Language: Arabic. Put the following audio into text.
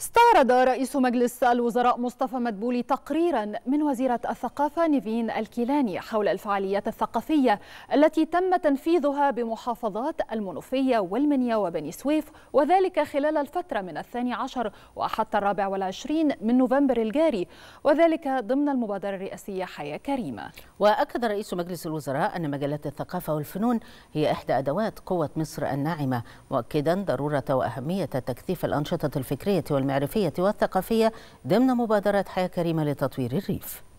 استعرض رئيس مجلس الوزراء مصطفى مدبولي تقريرا من وزيرة الثقافة نيفين الكيلاني حول الفعاليات الثقافية التي تم تنفيذها بمحافظات المنوفية والمنيا وبني سويف وذلك خلال الفترة من الثاني عشر وحتى الرابع والعشرين من نوفمبر الجاري وذلك ضمن المبادرة الرئاسية حياة كريمة وأكد رئيس مجلس الوزراء أن مجالات الثقافة والفنون هي إحدى أدوات قوة مصر الناعمة مؤكدا ضرورة وأهمية تكثيف الأنشطة الفكرية والمنية المعرفية والثقافية ضمن مبادرة حياة كريمة لتطوير الريف